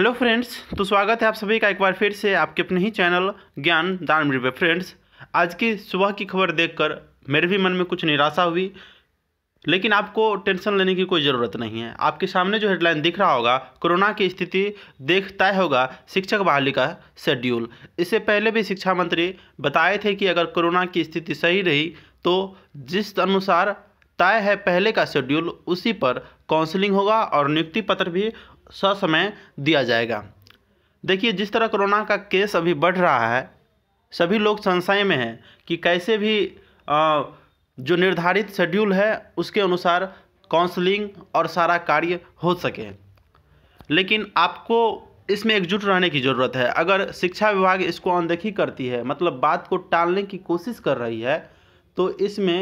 hello friends तो स्वागत है आप सभी का एक बार फिर से आपके अपने ही चैनल ज्ञान दान पे फ्रेंड्स आज की सुबह की खबर देखकर मेरे भी मन में कुछ निराशा हुई लेकिन आपको टेंशन लेने की कोई ज़रूरत नहीं है आपके सामने जो हेडलाइन दिख रहा होगा कोरोना की स्थिति देखता होगा शिक्षक बहाली का शेड्यूल इससे पहले भी शिक्षा मंत्री बताए थे कि अगर कोरोना की स्थिति सही रही तो जिस अनुसार तय है पहले का शेड्यूल उसी पर काउंसलिंग होगा और नियुक्ति पत्र भी ससमय दिया जाएगा देखिए जिस तरह कोरोना का केस अभी बढ़ रहा है सभी लोग संशय में हैं कि कैसे भी आ, जो निर्धारित शेड्यूल है उसके अनुसार काउंसलिंग और सारा कार्य हो सके लेकिन आपको इसमें एकजुट रहने की ज़रूरत है अगर शिक्षा विभाग इसको अनदेखी करती है मतलब बात को टालने की कोशिश कर रही है तो इसमें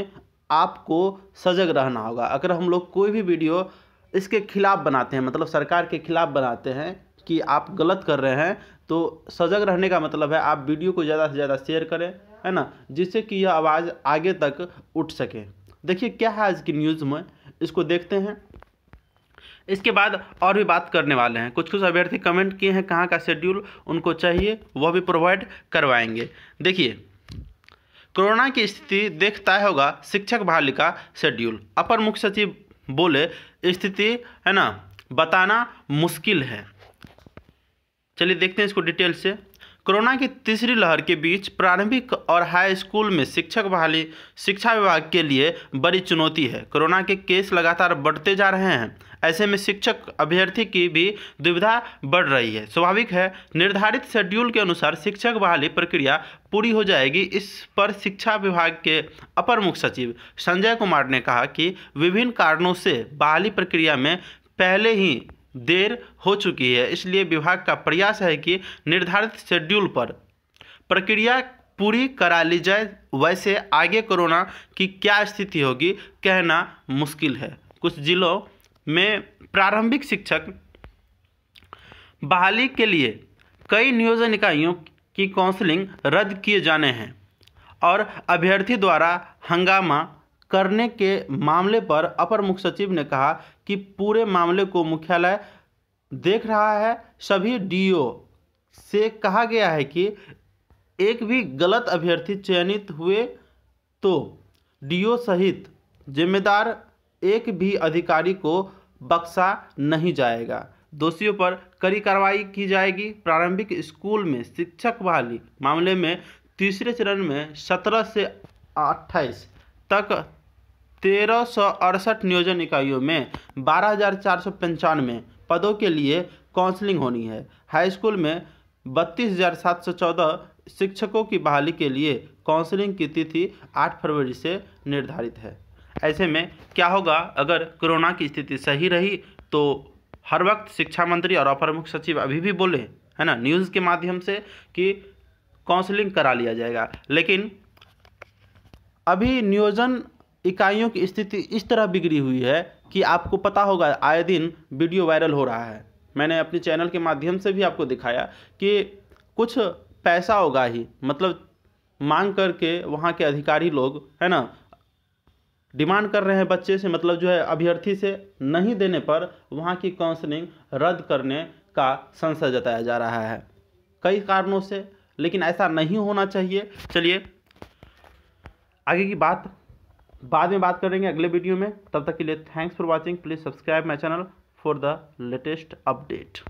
आपको सजग रहना होगा अगर हम लोग कोई भी वीडियो इसके खिलाफ़ बनाते हैं मतलब सरकार के खिलाफ़ बनाते हैं कि आप गलत कर रहे हैं तो सजग रहने का मतलब है आप वीडियो को ज़्यादा से ज़्यादा शेयर करें है ना जिससे कि यह आवाज़ आगे तक उठ सके देखिए क्या है आज की न्यूज़ में इसको देखते हैं इसके बाद और भी बात करने वाले हैं कुछ कुछ अभ्यर्थी कमेंट किए हैं कहाँ का शेड्यूल उनको चाहिए वह भी प्रोवाइड करवाएंगे देखिए कोरोना की स्थिति देखता होगा शिक्षक बहाली का शेड्यूल अपर मुख्य सचिव बोले स्थिति है ना बताना मुश्किल है चलिए देखते हैं इसको डिटेल से कोरोना की तीसरी लहर के बीच प्रारंभिक और हाई स्कूल में शिक्षक बहाली शिक्षा विभाग के लिए बड़ी चुनौती है कोरोना के केस लगातार बढ़ते जा रहे हैं ऐसे में शिक्षक अभ्यर्थी की भी दुविधा बढ़ रही है स्वाभाविक है निर्धारित शेड्यूल के अनुसार शिक्षक बहाली प्रक्रिया पूरी हो जाएगी इस पर शिक्षा विभाग के अपर मुख्य सचिव संजय कुमार ने कहा कि विभिन्न कारणों से बहाली प्रक्रिया में पहले ही देर हो चुकी है इसलिए विभाग का प्रयास है कि निर्धारित शेड्यूल पर प्रक्रिया पूरी करा ली जाए वैसे आगे कोरोना की क्या स्थिति होगी कहना मुश्किल है कुछ जिलों में प्रारंभिक शिक्षक बहाली के लिए कई नियोजन इकाइयों की काउंसलिंग रद्द किए जाने हैं और अभ्यर्थी द्वारा हंगामा करने के मामले पर अपर मुख्य सचिव ने कहा कि पूरे मामले को मुख्यालय देख रहा है सभी डीओ से कहा गया है कि एक भी गलत अभ्यर्थी चयनित हुए तो डीओ सहित जिम्मेदार एक भी अधिकारी को बख्शा नहीं जाएगा दोषियों पर कड़ी कार्रवाई की जाएगी प्रारंभिक स्कूल में शिक्षक बहाली मामले में तीसरे चरण में 17 से 28 तक तेरह सौ अड़सठ नियोजन इकाइयों में बारह हज़ार चार सौ पंचानवे पदों के लिए काउंसलिंग होनी है हाई स्कूल में बत्तीस हज़ार सात सौ चौदह शिक्षकों की बहाली के लिए काउंसलिंग की तिथि आठ फरवरी से निर्धारित है ऐसे में क्या होगा अगर कोरोना की स्थिति सही रही तो हर वक्त शिक्षा मंत्री और अपर मुख्य सचिव अभी भी बोले है ना न्यूज़ के माध्यम से कि काउंसलिंग करा लिया जाएगा लेकिन अभी नियोजन इकाइयों की स्थिति इस तरह बिगड़ी हुई है कि आपको पता होगा आए दिन वीडियो वायरल हो रहा है मैंने अपने चैनल के माध्यम से भी आपको दिखाया कि कुछ पैसा होगा ही मतलब मांग करके वहाँ के अधिकारी लोग है ना डिमांड कर रहे हैं बच्चे से मतलब जो है अभ्यर्थी से नहीं देने पर वहाँ की काउंसलिंग रद्द करने का संशय जताया जा रहा है कई कारणों से लेकिन ऐसा नहीं होना चाहिए चलिए आगे की बात बाद में बात करेंगे अगले वीडियो में तब तक के लिए thanks for watching please subscribe my channel for the latest update